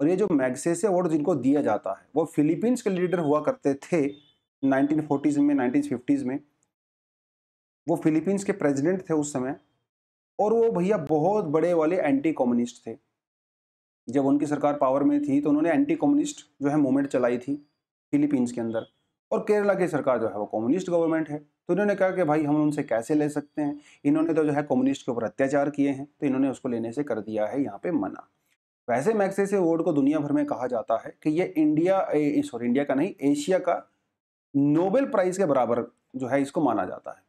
और ये जो मैगसेस अवार्ड जिनको दिया जाता है वो फिलीपींस के लीडर हुआ करते थे 1940s में 1950s में वो फिलीपींस के प्रेसिडेंट थे उस समय और वो भैया बहुत बड़े वाले एंटी कम्युनिस्ट थे जब उनकी सरकार पावर में थी तो उन्होंने एंटी कम्युनिस्ट जो है मूवमेंट चलाई थी फिलीपींस के अंदर और केरला की सरकार जो है वो कम्युनिस्ट गवर्नमेंट है तो इन्होंने कहा कि भाई हम उनसे कैसे ले सकते हैं इन्होंने तो जो है कम्युनिस्ट के ऊपर अत्याचार किए हैं तो इन्होंने उसको लेने से कर दिया है यहाँ पे मना वैसे मैक्से अवार्ड को दुनिया भर में कहा जाता है कि ये इंडिया सॉरी इंडिया का नहीं एशिया का नोबेल प्राइज़ के बराबर जो है इसको माना जाता है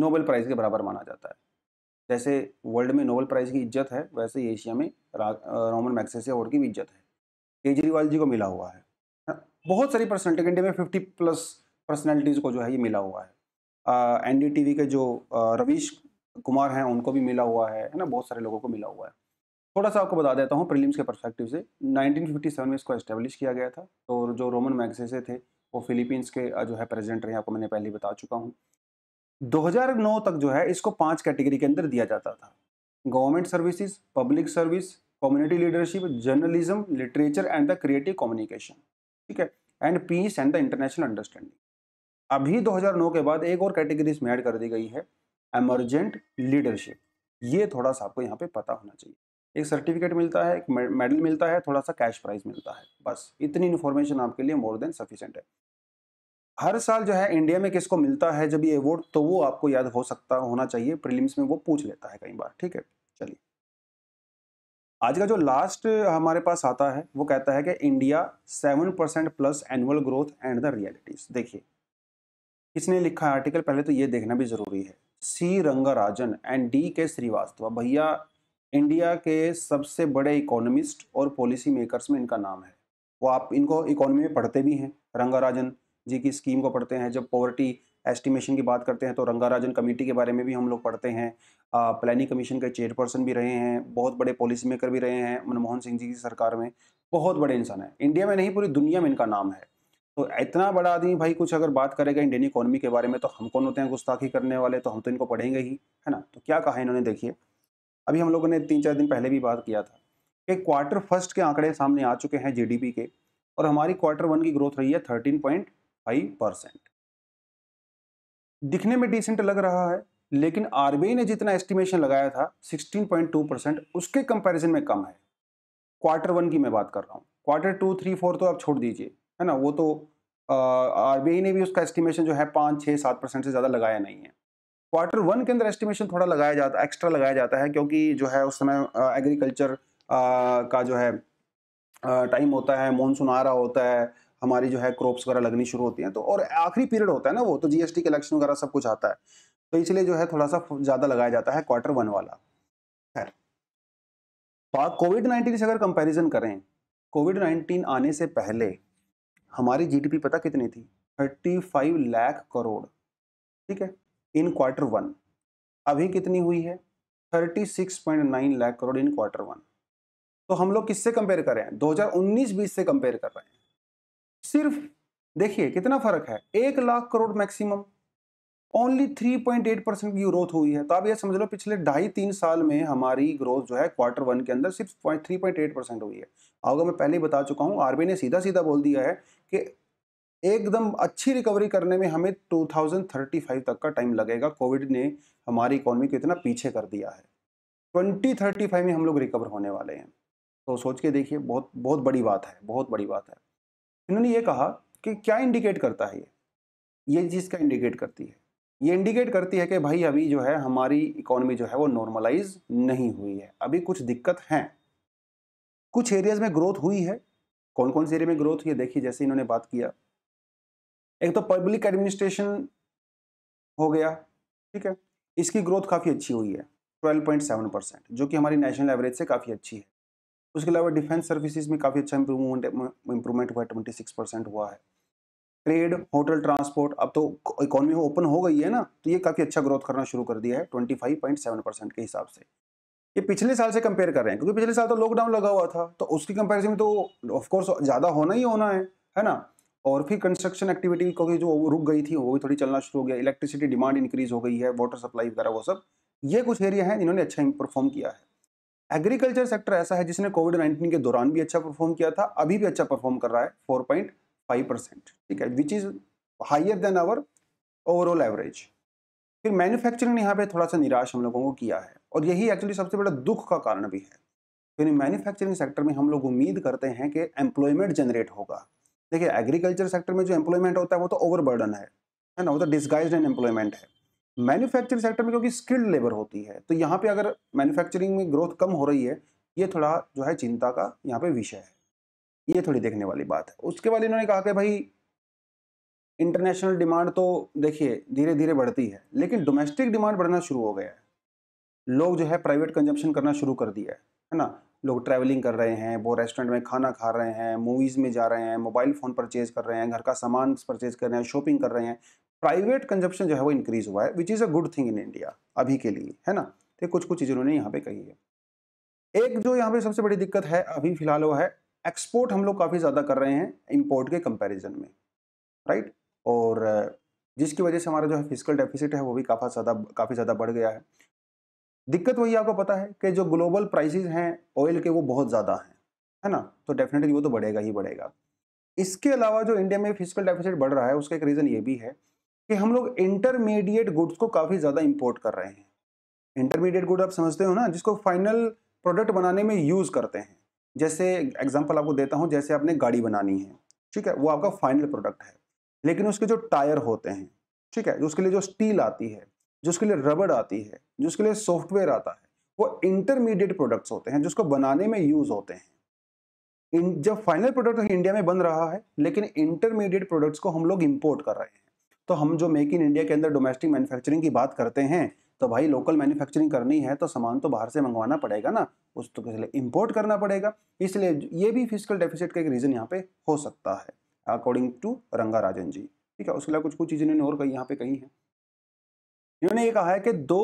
नोबेल प्राइज़ के बराबर माना जाता है जैसे वर्ल्ड में नोबेल प्राइज़ की इज्जत है वैसे एशिया में रोमन मैक्सेस अवार्ड की भी इज्जत है केजरीवाल जी को मिला हुआ है हाँ, बहुत सारी पर्सनैलिटी इंडिया में फिफ्टी प्लस पर्सनैलिटीज़ को जो है ये मिला हुआ है एन के जो रवीश कुमार हैं उनको भी मिला हुआ है है ना बहुत सारे लोगों को मिला हुआ है थोड़ा सा आपको बता देता हूँ प्रीलिम्स के परस्पेक्टिव से 1957 में इसको एस्टेब्लिश किया गया था और जो रोमन मैगसेसे थे वो फिलीपींस के जो है प्रेजिडेंट रहे आपको मैंने पहले बता चुका हूँ 2009 तक जो है इसको पांच कैटेगरी के अंदर दिया जाता था government services public service community leadership journalism literature and the creative communication ठीक है and peace and the international understanding अभी 2009 के बाद एक और कैटेगरी इसमें ऐड कर दी गई है एमरजेंट लीडरशिप ये थोड़ा सा आपको यहाँ पे पता होना चाहिए एक सर्टिफिकेट मिलता है एक मेडल मिलता है थोड़ा सा कैश प्राइज मिलता है बस इतनी इन्फॉर्मेशन आपके लिए मोर देन सफिशेंट है हर साल जो है इंडिया में किसको मिलता है जब ये अवार्ड तो वो आपको याद हो सकता होना चाहिए प्रीलिम्स में वो पूछ लेता है कई बार ठीक है चलिए आज का जो लास्ट हमारे पास आता है वो कहता है कि India seven percent plus annual growth and the realities देखिए किसने लिखा है आर्टिकल पहले तो ये देखना भी जरूरी है सी रंगाराजन एंड डी के श्रीवास्तव भैया इंडिया के सबसे बड़े इकोनॉमिस्ट और पॉलिसी मेकर्स में इनका नाम है वो आप इनको इकोनॉमी में पढ़ते भी हैं रंगाराजन जी की स्कीम को पढ़ते हैं जब पॉवर्टी एस्टिमेशन की बात करते हैं तो रंगाराजन कमेटी के बारे में भी हम लोग पढ़ते हैं प्लानिंग कमीशन के चेयरपर्सन भी रहे हैं बहुत बड़े पॉलिसी मेकर भी रहे हैं मनमोहन सिंह जी की सरकार में बहुत बड़े इंसान हैं इंडिया में नहीं पूरी दुनिया में इनका नाम है तो इतना बड़ा आदमी भाई कुछ अगर बात करेगा इंडियन इकोनॉमी के बारे में तो हम कौन होते हैं गुस्ताखी करने वाले तो हम तो इनको पढ़ेंगे ही है ना तो क्या कहा इन्होंने देखिए अभी हम लोगों ने तीन चार दिन पहले भी बात किया था कि क्वार्टर फर्स्ट के आंकड़े सामने आ चुके हैं जीडीपी के और हमारी क्वार्टर वन की ग्रोथ रही है थर्टीन पॉइंट फाइव परसेंट दिखने में डिसेंट लग रहा है लेकिन आरबीआई ने जितना एस्टिमेशन लगाया था टू परसेंट उसके कंपेरिजन में कम है क्वार्टर वन की मैं बात कर रहा हूँ क्वार्टर टू थ्री फोर तो आप छोड़ दीजिए है ना वो तो आरबीआई ने भी उसका एस्टिमेशन जो है पाँच छः सात परसेंट से ज़्यादा लगाया नहीं है क्वार्टर वन के अंदर एस्टिमेशन थोड़ा लगाया जाता है एक्स्ट्रा लगाया जाता है क्योंकि जो है उस समय एग्रीकल्चर का जो है टाइम होता है मानसून आ रहा होता है हमारी जो है क्रॉप्स वगैरह लगनी शुरू होती हैं तो और आखिरी पीरियड होता है ना वो तो जीएसटी कलेक्शन वगैरह सब कुछ आता है तो इसलिए जो है थोड़ा सा ज़्यादा लगाया जाता है क्वार्टर वन वाला खैर तो आप कोविड नाइन्टीन से अगर कंपेरिजन करें कोविड नाइन्टीन आने से पहले हमारी जी पता कितनी थी थर्टी फाइव लाख करोड़ ठीक है इन क्वार्टर वन अभी कितनी हुई है 36.9 lakh crore in quarter one तो हम लोग किससे कंपेयर कर रहे हैं 2019-20 से कंपेयर कर रहे हैं सिर्फ देखिए कितना फर्क है एक lakh crore maximum only 3.8 percent की ग्रोथ हुई है तो आप ये समझ लो पिछले ढाई तीन साल में हमारी ग्रोथ जो है क्वार्टर वन के अंदर सिर्फ थ्री पॉइंट एट परसेंट हुई है अगर मैं पहले ही बता चुका हूँ आरबीआई ने सीधा सीधा बोल दिया है कि एकदम अच्छी रिकवरी करने में हमें 2035 तक का टाइम लगेगा कोविड ने हमारी इकोनॉमी को इतना पीछे कर दिया है 2035 में हम लोग रिकवर होने वाले हैं तो सोच के देखिए बहुत बहुत बड़ी बात है बहुत बड़ी बात है इन्होंने ये कहा कि क्या इंडिकेट करता है ये ये चीज़ का इंडिकेट करती है ये इंडिकेट करती है कि भाई अभी जो है हमारी इकोनॉमी जो है वो नॉर्मलाइज नहीं हुई है अभी कुछ दिक्कत हैं कुछ एरियाज में ग्रोथ हुई है कौन कौन से एरिया में ग्रोथ हुई है देखिए जैसे इन्होंने बात किया एक तो पब्लिक एडमिनिस्ट्रेशन हो गया ठीक है इसकी ग्रोथ काफ़ी अच्छी हुई है 12.7 परसेंट जो कि हमारी नेशनल एवरेज से काफ़ी अच्छी है उसके अलावा डिफेंस सर्विसेज में काफ़ी अच्छा इम्प्रूवमेंट इम्प्रूवमेंट हुआ है ट्वेंटी सिक्स परसेंट हुआ है ट्रेड होटल ट्रांसपोर्ट अब तो इकोनॉमी ओपन हो गई है ना तो ये काफ़ी अच्छा ग्रोथ करना शुरू कर दिया है twenty five point seven percent के हिसाब से ये पिछले साल से कंपेयर कर रहे हैं क्योंकि पिछले साल तो लॉकडाउन लगा हुआ था तो उसकी कंपेरिजन में तो ऑफकोर्स ज़्यादा होना ही होना है है ना और फिर कंस्ट्रक्शन एक्टिविटी क्योंकि जो रुक गई थी वो भी थोड़ी चलना शुरू हो गया इलेक्ट्रिसिटी डिमांड इंक्रीज हो गई है वाटर सप्लाई वगैरह वो सब ये कुछ एरिया हैं जिन्होंने अच्छा परफॉर्म किया है एग्रीकल्चर सेक्टर ऐसा है जिसने कोविड नाइन्टीन के दौरान भी अच्छा परफॉर्म किया था अभी भी अच्छा परफॉर्म कर रहा है फोर पॉइंट फाइव परसेंट ठीक है which is higher than our overall average फिर मैन्युफैक्चरिंग ने यहाँ पे थोड़ा सा निराश हम लोगों को किया है और यही एक्चुअली सबसे बड़ा दुख का कारण भी है क्योंकि मैन्युफैक्चरिंग सेक्टर में हम लोग उम्मीद करते हैं कि एम्प्लॉयमेंट जनरेट होगा देखिए एग्रीकल्चर सेक्टर में जो एम्प्लॉयमेंट होता है वो तो ओवरबर्डन है है ना वो तो डिस्गाइज एंड एम्प्लॉयमेंट है मैन्युफैक्चरिंग सेक्टर में क्योंकि स्किल्ड लेबर होती है तो यहाँ पे अगर मैन्युफैक्चरिंग में ग्रोथ कम हो रही है ये थोड़ा जो है चिंता का यहाँ पे विषय है ये थोड़ी देखने वाली बात है उसके बाद इन्होंने कहा कि भाई इंटरनेशनल डिमांड तो देखिए धीरे धीरे बढ़ती है लेकिन डोमेस्टिक डिमांड बढ़ना शुरू हो गया है लोग जो है प्राइवेट कंजम्पशन करना शुरू कर दिया है है ना लोग ट्रैवलिंग कर रहे हैं वो रेस्टोरेंट में खाना खा रहे हैं मूवीज़ में जा रहे हैं मोबाइल फ़ोन परचेज कर रहे हैं घर का सामान परचेज कर रहे हैं शॉपिंग कर रहे हैं प्राइवेट कंजप्शन जो है वो इंक्रीज़ हुआ है which is a good thing in India अभी के लिए है ना तो कुछ कुछ चीज़ उन्होंने यहाँ पे कही है एक जो यहाँ पे सबसे बड़ी दिक्कत है अभी फिलहाल वो है एक्सपोर्ट हम लोग काफ़ी ज़्यादा कर रहे हैं इम्पोर्ट के कंपेरिजन में राइट और जिसकी वजह से हमारा जो है फिजिकल डेफिसिट है वो भी काफ़ी ज़्यादा काफ़ी ज़्यादा बढ़ गया है दिक्कत वही आपको पता है कि जो ग्लोबल प्राइसेस हैं ऑयल के वो बहुत ज़्यादा हैं है ना तो डेफिनेटली वो तो बढ़ेगा ही बढ़ेगा इसके अलावा जो इंडिया में फिजिकल डेफिसिट बढ़ रहा है उसका एक रीज़न ये भी है कि हम लोग इंटरमीडिएट गुड्स को काफ़ी ज़्यादा इम्पोर्ट कर रहे हैं इंटरमीडिएट गुड आप समझते हो ना जिसको फाइनल प्रोडक्ट बनाने में यूज़ करते हैं जैसे एग्जाम्पल आपको देता हूँ जैसे आपने गाड़ी बनानी है ठीक है वो आपका फाइनल प्रोडक्ट है लेकिन उसके जो टायर होते हैं ठीक है उसके लिए जो स्टील आती है जिसके लिए रबड़ आती है जिसके लिए सॉफ्टवेयर आता है वो इंटरमीडिएट प्रोडक्ट्स होते हैं जिसको बनाने में यूज होते हैं इन जब फाइनल प्रोडक्ट इंडिया में बन रहा है लेकिन इंटरमीडिएट प्रोडक्ट्स को हम लोग इम्पोर्ट कर रहे हैं तो हम जो मेक इन इंडिया के अंदर डोमेस्टिक मैन्युफैक्चरिंग की बात करते हैं तो भाई लोकल मैन्युफैक्चरिंग करनी है तो सामान तो बाहर से मंगवाना पड़ेगा ना उस तो लिए इम्पोर्ट करना पड़ेगा इसलिए ये भी फिजिकल डेफिसिट का एक रीज़न यहाँ पे हो सकता है अकॉर्डिंग टू रंगा राजन जी ठीक है उसके अलावा कुछ कुछ चीज़ें इन्होंने और कही यहाँ पे कही हैं इन्होंने ये कहा है कि दो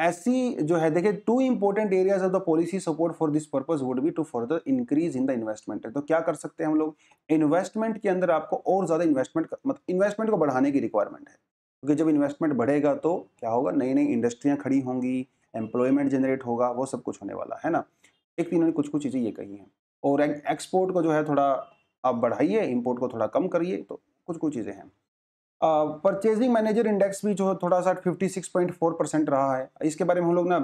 ऐसी जो है देखिए two important areas of the policy support for this purpose would be to further increase in the investment तो क्या कर सकते हैं हम लोग इन्वेस्टमेंट के अंदर आपको और ज़्यादा इन्वेस्टमेंट मतलब इन्वेस्टमेंट को बढ़ाने की रिक्वायरमेंट है क्योंकि जब इन्वेस्टमेंट बढ़ेगा तो क्या होगा नई नई इंडस्ट्रियाँ खड़ी होंगी एम्प्लॉयमेंट जनरेट होगा वो सब कुछ होने वाला है ना एक तो इन्होंने कुछ कुछ चीज़ें ये कही हैं और एक्सपोर्ट को जो है थोड़ा आप बढ़ाइए इम्पोर्ट को थोड़ा कम करिए तो कुछ कुछ चीज़ें हैं परचेजिंग मैनेजर इंडेक्स भी जो थोड़ा सा 56.4 परसेंट रहा है इसके बारे में हम लोग ना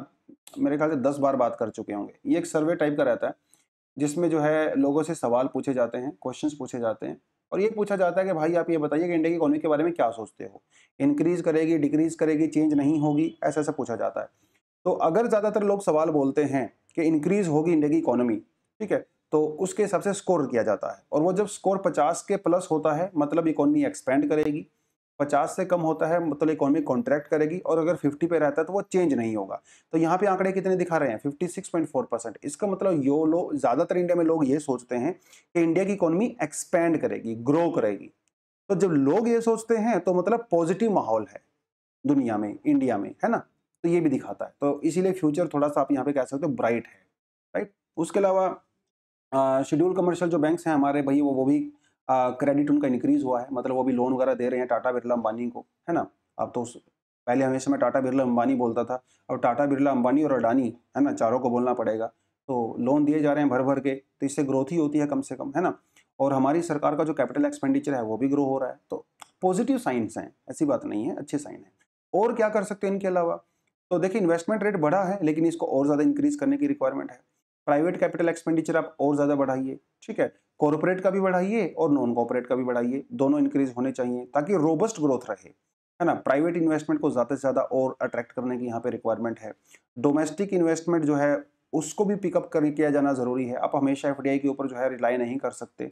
मेरे ख्याल से दस बार बात कर चुके होंगे ये एक सर्वे टाइप का रहता है जिसमें जो है लोगों से सवाल पूछे जाते हैं क्वेश्चंस पूछे जाते हैं और ये पूछा जाता है कि भाई आप ये बताइए कि इंडिया की इकोनॉमी के बारे में क्या सोचते हो इंक्रीज़ करेगी डिक्रीज़ करेगी चेंज नहीं होगी ऐसा ऐसा पूछा जाता है तो अगर ज़्यादातर लोग सवाल बोलते हैं कि इंक्रीज़ होगी इंडिया की इकोनॉमी ठीक है तो उसके हिसाब से स्कोर किया जाता है और वो जब स्कोर पचास के प्लस होता है मतलब इकोनॉमी एक्सपेंड करेगी 50 से कम होता है मतलब इकोनॉमी कॉन्ट्रैक्ट करेगी और अगर 50 पे रहता है तो वो चेंज नहीं होगा तो यहाँ पे आंकड़े कितने दिखा रहे हैं 56.4 परसेंट इसका मतलब यो लोग ज़्यादातर इंडिया में लोग ये सोचते हैं कि इंडिया की इकोनॉमी एक्सपेंड करेगी ग्रो करेगी तो जब लोग ये सोचते हैं तो मतलब पॉजिटिव माहौल है दुनिया में इंडिया में है ना तो ये भी दिखाता है तो इसीलिए फ्यूचर थोड़ा सा आप यहाँ पे कह सकते हो ब्राइट है राइट उसके अलावा शेड्यूल कमर्शियल जो बैंक्स हैं हमारे भाई वो वो भी क्रेडिट उनका इंक्रीज हुआ है मतलब वो भी लोन वगैरह दे रहे हैं टाटा बिरला अंबानी को है ना अब तो पहले हमेशा मैं टाटा बिरला अंबानी बोलता था अब टाटा बिरला अंबानी और अडानी है ना चारों को बोलना पड़ेगा तो लोन दिए जा रहे हैं भर भर के तो इससे ग्रोथ ही होती है कम से कम है ना और हमारी सरकार का जो कैपिटल एक्सपेंडिचर है वो भी ग्रो हो रहा है तो पॉजिटिव साइंस हैं ऐसी बात नहीं है अच्छे साइन है और क्या कर सकते हैं इनके अलावा तो देखिए इन्वेस्टमेंट रेट बढ़ा है लेकिन इसको और ज़्यादा इंक्रीज करने की रिक्वायरमेंट है प्राइवेट कैपिटल एक्सपेंडिचर आप और ज़्यादा बढ़ाइए ठीक है कॉरपोरेट का भी बढ़ाइए और नॉन कॉरपोरेट का भी बढ़ाइए दोनों इंक्रीज होने चाहिए ताकि रोबस्ट ग्रोथ रहे है ना प्राइवेट इन्वेस्टमेंट को ज़्यादा से ज़्यादा और अट्रैक्ट करने की यहाँ पे रिक्वायरमेंट है डोमेस्टिक इन्वेस्टमेंट जो है उसको भी पिकअप कर किया जाना ज़रूरी है आप हमेशा एफ के ऊपर जो है रिलाई नहीं कर सकते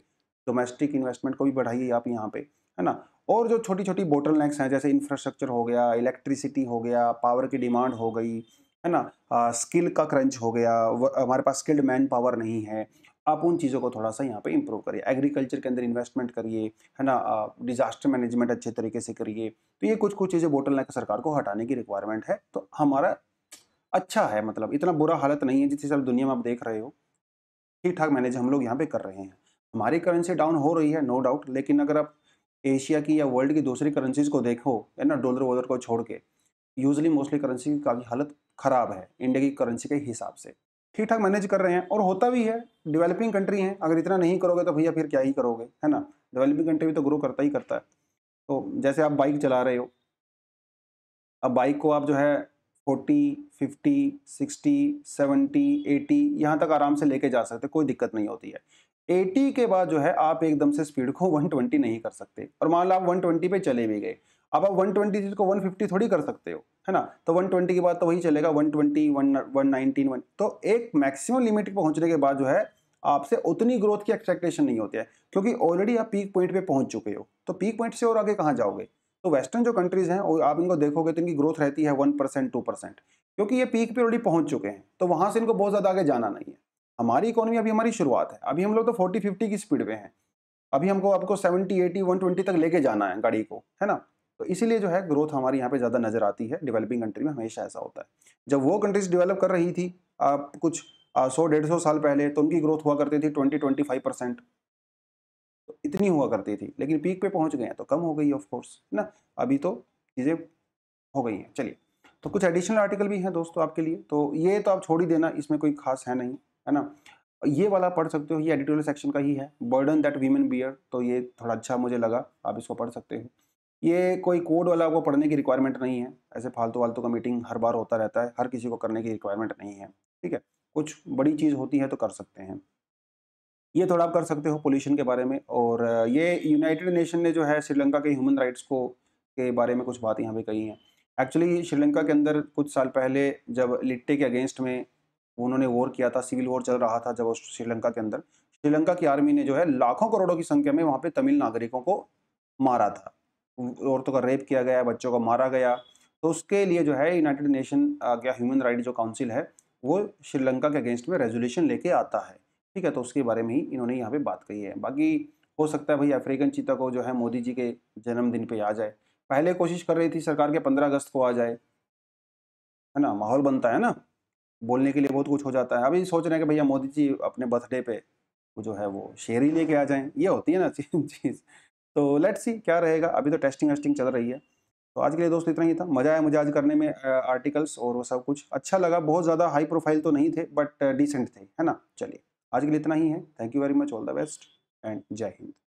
डोमेस्टिक इन्वेस्टमेंट को भी बढ़ाइए आप यहाँ पे है ना और जो छोटी छोटी बोटल हैं जैसे इंफ्रास्ट्रक्चर हो गया इलेक्ट्रिसिटी हो गया पावर की डिमांड हो गई है ना आ, हाँ, स्किल का क्रंच हो गया हमारे पास स्किल्ड मैन पावर नहीं है आप उन चीज़ों को थोड़ा सा यहाँ पे इम्प्रूव करिए एग्रीकल्चर के अंदर इन्वेस्टमेंट करिए है ना डिजास्टर मैनेजमेंट अच्छे तरीके से करिए तो ये कुछ कुछ चीज़ें बोटल नैक सरकार को हटाने की रिक्वायरमेंट है तो हमारा अच्छा है मतलब इतना बुरा हालत नहीं है जिस हिसाब दुनिया में आप देख रहे हो ठीक ठाक मैनेज हम लोग यहाँ पे कर रहे हैं हमारी करेंसी डाउन हो रही है नो डाउट लेकिन अगर आप एशिया की या वर्ल्ड की दूसरी करेंसीज को देखो है ना डॉलर वॉलर को छोड़ के यूजली मोस्टली करेंसी की काफ़ी हालत ख़राब है इंडिया की करेंसी के हिसाब से ठीक ठाक मैनेज कर रहे हैं और होता भी है डेवलपिंग कंट्री हैं अगर इतना नहीं करोगे तो भैया फिर क्या ही करोगे है ना डेवलपिंग कंट्री भी तो ग्रो करता ही करता है तो जैसे आप बाइक चला रहे हो अब बाइक को आप जो है forty fifty sixty seventy eighty यहाँ तक आराम से लेके जा सकते कोई दिक्कत नहीं होती है एटी के बाद जो है आप एकदम से स्पीड को वन ट्वेंटी नहीं कर सकते और मान लो आप वन ट्वेंटी पे चले भी गए अब आप 120 चीज़ को 150 थोड़ी कर सकते हो है ना तो 120 के बाद तो वही चलेगा 120 119 वन तो एक मैक्सिमम लिमिट पर पहुंचने के बाद जो है आपसे उतनी ग्रोथ की एक्सपेक्टेशन नहीं होती है क्योंकि ऑलरेडी आप पीक पॉइंट पे पहुंच चुके हो तो पीक पॉइंट से और आगे कहाँ जाओगे तो वेस्टर्न जो कंट्रीज़ हैं आप इनको देखोगे तो इनकी ग्रोथ रहती है वन परसेंट टू परसेंट क्योंकि ये पीक पे ऑलरेडी पहुंच चुके हैं तो वहाँ से इनको बहुत ज़्यादा आगे जाना नहीं है हमारी इकोनॉमी अभी हमारी शुरुआत है अभी हम लोग तो फोर्टी फिफ्टी की स्पीड पे हैं अभी हमको आपको सेवेंटी एटी वन ट्वेंटी तक लेके जाना है गाड़ी को है ना तो इसीलिए जो है ग्रोथ हमारी यहाँ पे ज़्यादा नज़र आती है डेवलपिंग कंट्री में हमेशा ऐसा होता है जब वो कंट्रीज डेवलप कर रही थी आप कुछ सौ डेढ़ सौ साल पहले तो उनकी ग्रोथ हुआ करती थी ट्वेंटी ट्वेंटी फाइव परसेंट तो इतनी हुआ करती थी लेकिन पीक पे पहुंच गए हैं तो कम हो गई ऑफकोर्स ना अभी तो चीज़ें हो गई हैं चलिए तो कुछ एडिशनल आर्टिकल भी हैं दोस्तों आपके लिए तो ये तो आप छोड़ ही देना इसमें कोई खास है नहीं है ना ये वाला पढ़ सकते हो ये एडिटोरियल सेक्शन का ही है बर्डन दैट वीमेन बियर तो ये थोड़ा अच्छा मुझे लगा आप इसको पढ़ सकते हो ये कोई कोड वाला आपको पढ़ने की रिक्वायरमेंट नहीं है ऐसे फालतू वालतू का मीटिंग हर बार होता रहता है हर किसी को करने की रिक्वायरमेंट नहीं है ठीक है कुछ बड़ी चीज़ होती है तो कर सकते हैं ये थोड़ा आप कर सकते हो पोल्यूशन के बारे में और ये यूनाइटेड नेशन ने जो है श्रीलंका के ह्यूमन राइट्स को के बारे में कुछ बात यहाँ पे कही हैं एक्चुअली श्रीलंका के अंदर कुछ साल पहले जब लिट्टे के अगेंस्ट में उन्होंने वॉर किया था सिविल वॉर चल रहा था जब श्रीलंका के अंदर श्रीलंका की आर्मी ने जो है लाखों करोड़ों की संख्या में वहाँ पे तमिल नागरिकों को मारा था औरतों का रेप किया गया बच्चों को मारा गया तो उसके लिए जो है यूनाइटेड नेशन क्या ह्यूमन राइट जो काउंसिल है वो श्रीलंका के अगेंस्ट में रेजोल्यूशन लेके आता है ठीक है तो उसके बारे में ही इन्होंने यहाँ पे बात कही है बाकी हो सकता है भाई अफ्रीकन चीता को जो है मोदी जी के जन्मदिन पे आ जाए पहले कोशिश कर रही थी सरकार के पंद्रह अगस्त को आ जाए है ना माहौल बनता है ना बोलने के लिए बहुत कुछ हो जाता है अभी सोच रहे हैं कि भैया मोदी जी अपने बर्थडे पे जो है वो शेर ही लेके आ जाए ये होती है ना चीज़ तो लेट सी क्या रहेगा अभी तो टेस्टिंग वेस्टिंग चल रही है तो आज के लिए दोस्तों इतना ही था मज़ा आया मुझे आज करने में आर्टिकल्स और वो सब कुछ अच्छा लगा बहुत ज़्यादा हाई प्रोफाइल तो नहीं थे बट डिसेंट थे है ना चलिए आज के लिए इतना ही है thank you very much all the best and जय हिंद